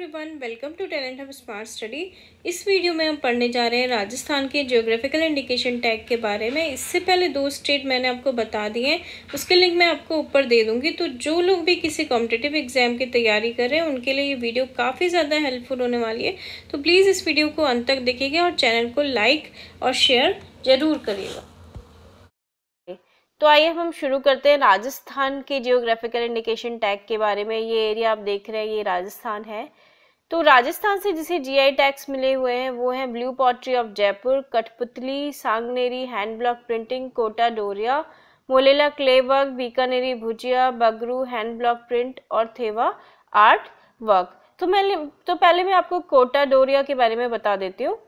everyone welcome to talent of smart study इस video में हम पढ़ने जा रहे हैं राजस्थान के जियोग्राफिकल इंडिकेशन टैग के बारे में इससे पहले दो स्टेट मैंने आपको बता दिए हैं उसके लिंक मैं आपको ऊपर दे दूंगी तो जो लोग भी किसी कॉम्पिटेटिव एग्जाम की तैयारी कर रहे हैं उनके लिए ये वीडियो काफ़ी ज़्यादा हेल्पफुल होने वाली है तो प्लीज़ इस वीडियो को अंत तक देखिएगा और चैनल को लाइक और शेयर ज़रूर करिएगा तो आइए हम शुरू करते हैं राजस्थान के जियोग्राफिकल इंडिकेशन टैग के बारे में ये एरिया आप देख रहे हैं ये राजस्थान है तो राजस्थान से जिसे जीआई टैक्स मिले हुए हैं वो हैं ब्लू पॉटरी ऑफ जयपुर कठपुतली Sanganeri hand block printing Kota Doria Molela clay work Bikaneri bhujia Bagru hand block print और थेवा आर्ट वर्क तो मैं तो पहले मैं आपको कोटा डोरिया के बारे में बता देती हूँ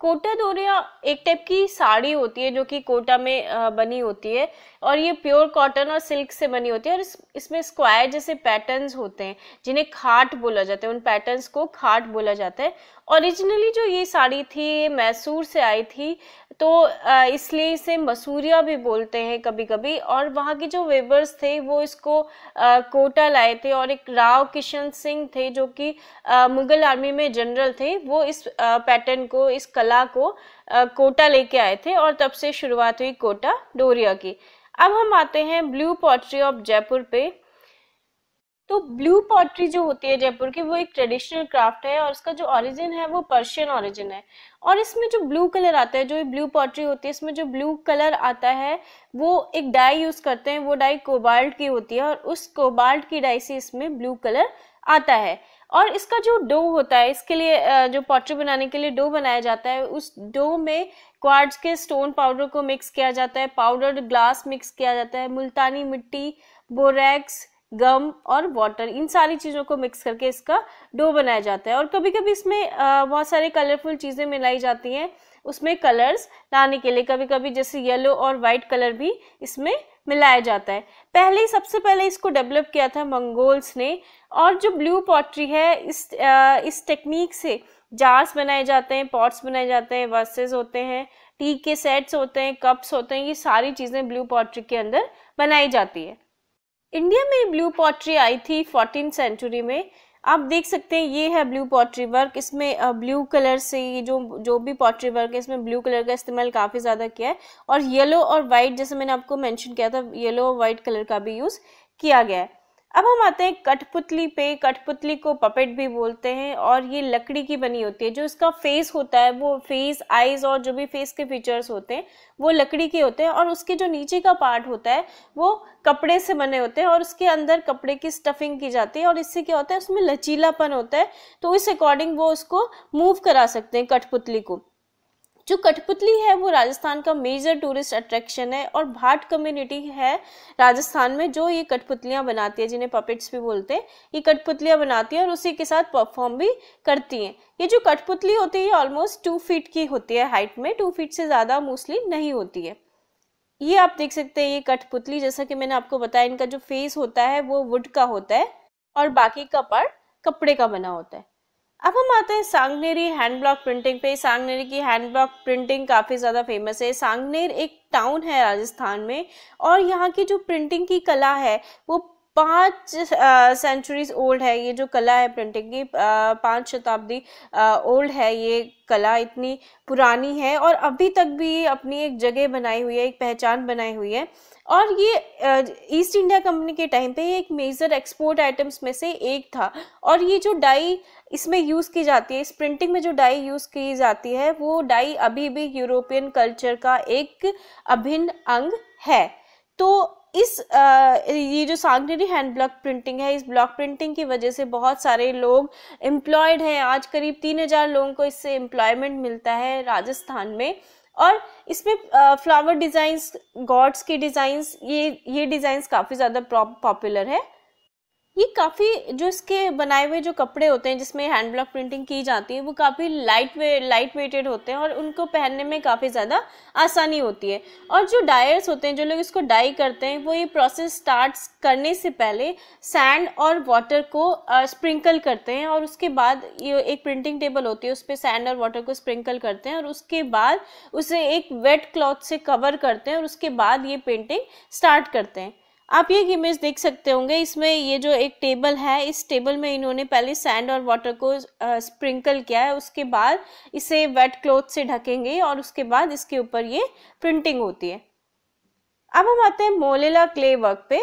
कोटा दोरिया एक टाइप की साड़ी होती है जो कि कोटा में बनी होती है और ये प्योर कॉटन और सिल्क से बनी होती है और इस, इसमें स्क्वायर जैसे पैटर्न्स होते हैं जिन्हें खाट बोला जाता है उन पैटर्न्स को खाट बोला जाता है ओरिजिनली जो ये साड़ी थी ये मैसूर से आई थी तो इसलिए इसे मसूरिया भी बोलते हैं कभी कभी और वहाँ के जो वेबर्स थे वो इसको कोटा लाए थे और एक राव किशन सिंह थे जो कि मुगल आर्मी में जनरल थे वो इस पैटर्न को इस कला को कोटा लेके आए थे और तब से शुरुआत हुई कोटा डोरिया की अब हम आते हैं ब्लू पॉटरी ऑफ जयपुर पे तो ब्लू पॉटरी जो होती है जयपुर की वो एक ट्रेडिशनल क्राफ्ट है और उसका जो ऑरिजिन है वो पर्शियन ऑरिजिन है और इसमें जो ब्लू कलर आता है जो ब्लू पॉटरी होती है इसमें जो ब्लू कलर आता है वो एक डाई यूज़ करते हैं वो डाई कोबाल्ट की होती है और उस कोबाल्ट की डाई से इसमें ब्लू कलर आता है और इसका जो डो होता है इसके लिए जो पॉटरी बनाने के लिए डो बनाया जाता है उस डो में क्वार्ट्ज के स्टोन पाउडर को मिक्स किया जाता है पाउडर ग्लास मिक्स किया जाता है मुल्तानी मिट्टी बोरेक्स गम और वाटर इन सारी चीज़ों को मिक्स करके इसका डो बनाया जाता है और कभी कभी इसमें बहुत सारे कलरफुल चीज़ें मिलाई जाती हैं उसमें कलर्स लाने के लिए कभी कभी जैसे येलो और वाइट कलर भी इसमें मिलाया जाता है पहले सबसे पहले इसको डेवलप किया था मंगोल्स ने और जो ब्लू पॉटरी है इस इस टेक्निक से जार्स बनाए जाते हैं पॉट्स बनाए जाते हैं वर्सेज होते हैं टी के सेट्स होते हैं कप्स होते हैं ये सारी चीज़ें ब्लू पॉटरी के अंदर बनाई जाती है इंडिया में ब्लू पॉटरी आई थी फोर्टीन सेंचुरी में आप देख सकते हैं ये है ब्लू पॉटरी वर्क इसमें ब्लू कलर से ये जो जो भी पॉटरी वर्क है इसमें ब्लू कलर का इस्तेमाल काफ़ी ज़्यादा किया है और येलो और वाइट जैसे मैंने आपको मेंशन किया था येलो और वाइट कलर का भी यूज़ किया गया है अब हम आते हैं कठपुतली पे कठपुतली को पपेट भी बोलते हैं और ये लकड़ी की बनी होती है जो इसका फेस होता है वो फेस आइज और जो भी फेस के फीचर्स होते हैं वो लकड़ी के होते हैं और उसके जो नीचे का पार्ट होता है वो कपड़े से बने होते हैं और उसके अंदर कपड़े की स्टफिंग की जाती है और इससे क्या होता है उसमें लचीलापन होता है तो इस अकॉर्डिंग वो उसको मूव करा सकते हैं कठपुतली को जो कठपुतली है वो राजस्थान का मेजर टूरिस्ट अट्रैक्शन है और भाट कम्युनिटी है राजस्थान में जो ये कठपुतलियाँ बनाती है जिन्हें पपेट्स भी बोलते हैं ये कठपुतलियाँ बनाती हैं और उसी के साथ परफॉर्म भी करती हैं ये जो कठपुतली होती है ऑलमोस्ट टू फीट की होती है हाइट में टू फीट से ज़्यादा मोस्टली नहीं होती है ये आप देख सकते हैं ये कठपुतली जैसा कि मैंने आपको बताया इनका जो फेस होता है वो वुड का होता है और बाकी का पार्ट कपड़े का बना होता है अब हम आते हैं सांगनेरी हैंड ब्लॉक प्रिंटिंग पे सांगनेरी की हैंड ब्लॉक प्रिंटिंग काफ़ी ज़्यादा फेमस है सांगनेर एक टाउन है राजस्थान में और यहाँ की जो प्रिंटिंग की कला है वो पाँच सेंचुरीज ओल्ड है ये जो कला है प्रिंटिंग की पाँच शताब्दी ओल्ड है ये कला इतनी पुरानी है और अभी तक भी अपनी एक जगह बनाई हुई है एक पहचान बनाई हुई है और ये ईस्ट इंडिया कंपनी के टाइम पे एक मेजर एक्सपोर्ट आइटम्स में से एक था और ये जो डाई इसमें यूज़ की जाती है इस प्रिंटिंग में जो डाई यूज़ की जाती है वो डाई अभी भी यूरोपियन कल्चर का एक अभिन्न अंग है तो इस आ, ये जो सांगनेरी हैंड ब्लॉक प्रिंटिंग है इस ब्लॉक प्रिंटिंग की वजह से बहुत सारे लोग एम्प्लॉयड हैं आज करीब तीन हज़ार लोगों को इससे एम्प्लॉयमेंट मिलता है राजस्थान में और इसमें फ्लावर डिज़ाइंस गॉड्स की डिज़ाइंस ये ये डिज़ाइंस काफ़ी ज़्यादा पॉपुलर है ये काफ़ी जो इसके बनाए हुए जो कपड़े होते हैं जिसमें हैंड ब्लॉक प्रिंटिंग की जाती है वो काफ़ी लाइट वे लाइट वेटेड होते हैं और उनको पहनने में काफ़ी ज़्यादा आसानी होती है और जो डायर्स होते हैं जो लोग इसको डाई करते हैं वो ये प्रोसेस स्टार्ट करने से पहले सैंड और वाटर को स्प्रिंकल करते हैं और उसके बाद ये एक प्रिंटिंग टेबल होती है उस पर सैंड और वाटर को स्प्रिंकल करते हैं और उसके बाद उसे एक वेट क्लॉथ से कवर करते हैं और उसके बाद ये पेंटिंग स्टार्ट करते हैं आप ये इमेज देख सकते होंगे इसमें ये जो एक टेबल है इस टेबल में इन्होंने पहले सैंड और वाटर को स्प्रिंकल किया है उसके बाद इसे वेट क्लोथ से ढकेंगे और उसके बाद इसके ऊपर ये प्रिंटिंग होती है अब हम आते हैं मोलेला क्ले वर्क पे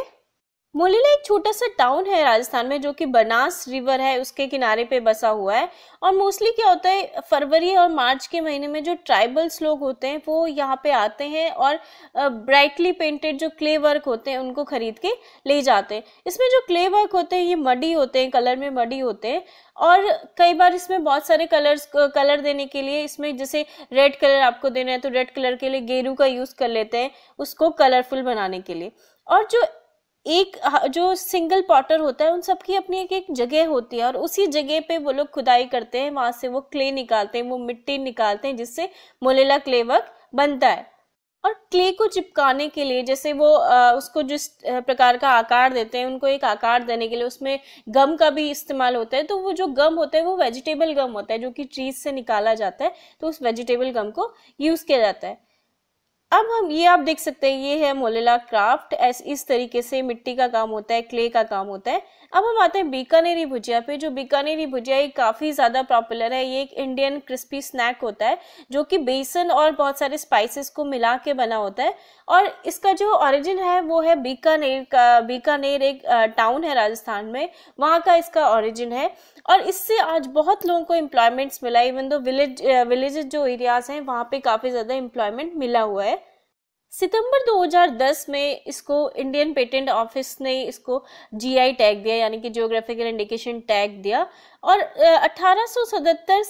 मोलीला एक छोटा सा टाउन है राजस्थान में जो कि बनास रिवर है उसके किनारे पे बसा हुआ है और मोस्टली क्या होता है फरवरी और मार्च के महीने में जो ट्राइबल्स लोग होते हैं वो यहाँ पे आते हैं और ब्राइटली पेंटेड जो क्ले वर्क होते हैं उनको खरीद के ले जाते हैं इसमें जो क्ले वर्क होते हैं ये मडी होते हैं कलर में मडी होते हैं और कई बार इसमें बहुत सारे कलर्स कलर देने के लिए इसमें जैसे रेड कलर आपको देना है तो रेड कलर के लिए गेरू का यूज़ कर लेते हैं उसको कलरफुल बनाने के लिए और जो एक हाँ, जो सिंगल पॉटर होता है उन सबकी अपनी एक एक जगह होती है और उसी जगह पे वो लोग खुदाई करते हैं वहां से वो क्ले निकालते हैं वो मिट्टी निकालते हैं जिससे मोलेला क्ले वर्क बनता है और क्ले को चिपकाने के लिए जैसे वो आ, उसको जिस प्रकार का आकार देते हैं उनको एक आकार देने के लिए उसमें गम का भी इस्तेमाल होता है तो वो जो गम होता है वो वेजिटेबल गम होता है जो कि ट्रीज से निकाला जाता है तो उस वेजिटेबल गम को यूज़ किया जाता है अब हम ये आप देख सकते हैं ये है मोलेला क्राफ्ट एस इस तरीके से मिट्टी का काम होता है क्ले का काम होता है अब हम आते हैं बीकानेरी भुजिया पे जो बीकानेरी भुजिया ये काफ़ी ज़्यादा पॉपुलर है ये एक इंडियन क्रिस्पी स्नैक होता है जो कि बेसन और बहुत सारे स्पाइसेस को मिला के बना होता है और इसका जो ऑरिजिन है वो है बीकानेर का बीकानेर एक टाउन है राजस्थान में वहाँ का इसका ऑरिजिन है और इससे आज बहुत लोगों को एम्प्लॉयमेंट्स मिला इवन दो विलेज विलेज जो एरियाज़ हैं वहाँ पर काफ़ी ज़्यादा एम्प्लॉयमेंट मिला हुआ है सितंबर 2010 में इसको इंडियन पेटेंट ऑफिस ने इसको जीआई टैग दिया यानी कि जियोग्राफिकल इंडिकेशन टैग दिया और अठारह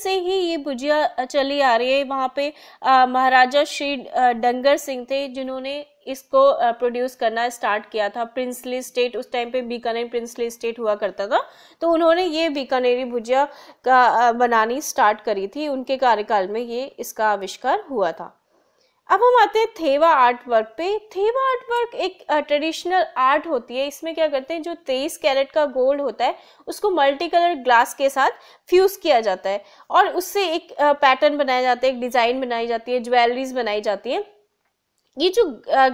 से ही ये भुजिया चली आ रही है वहाँ पे महाराजा श्री डंगर सिंह थे जिन्होंने इसको प्रोड्यूस करना स्टार्ट किया था प्रिंसली स्टेट उस टाइम पे बीकानेर प्रिंसली स्टेट हुआ करता था तो उन्होंने ये बीकानेरी भुजिया का बनानी स्टार्ट करी थी उनके कार्यकाल में ये इसका आविष्कार हुआ था अब हम आते हैं थेवा आर्ट वर्क पे थेवा आर्ट वर्क एक ट्रेडिशनल आर्ट होती है इसमें क्या करते हैं जो तेईस कैरेट का गोल्ड होता है उसको मल्टी कलर ग्लास के साथ फ्यूज़ किया जाता है और उससे एक पैटर्न बनाया जाता है एक डिज़ाइन बनाई जाती है ज्वेलरीज बनाई जाती है ये जो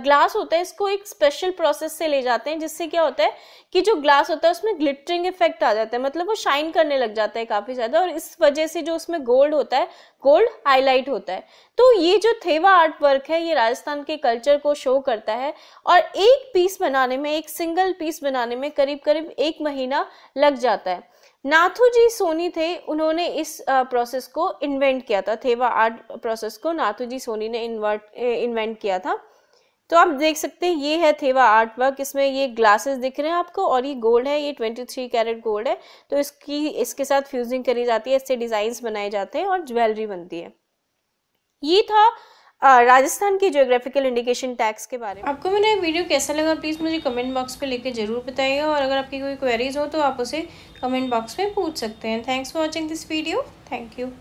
ग्लास होता है इसको एक स्पेशल प्रोसेस से ले जाते हैं जिससे क्या होता है कि जो ग्लास होता है उसमें ग्लिटरिंग इफेक्ट आ जाता है मतलब वो शाइन करने लग जाता है काफ़ी ज़्यादा और इस वजह से जो उसमें गोल्ड होता है गोल्ड हाईलाइट होता है तो ये जो थेवा आर्ट वर्क है ये राजस्थान के कल्चर को शो करता है और एक पीस बनाने में एक सिंगल पीस बनाने में करीब करीब एक महीना लग जाता है नाथू जी सोनी थे उन्होंने इस प्रोसेस को इन्वेंट किया था थेवा आर्ट प्रोसेस को नाथू जी सोनी ने इन्वर्ट इन्वेंट किया था तो आप देख सकते हैं ये है थेवा आर्ट वर्क इसमें ये ग्लासेस दिख रहे हैं आपको और ये गोल्ड है ये 23 कैरेट गोल्ड है तो इसकी इसके साथ फ्यूजिंग करी जाती है इससे डिजाइन बनाए जाते हैं और ज्वेलरी बनती है ये था राजस्थान की जोग्राफिकल इंडिकेशन टैक्स के बारे में आपको मेरा वीडियो कैसा लगा प्लीज़ मुझे कमेंट बॉक्स पे लेके ज़रूर बताइएगा और अगर आपकी कोई क्वेरीज हो तो आप उसे कमेंट बॉक्स में पूछ सकते हैं thanks for watching this video thank you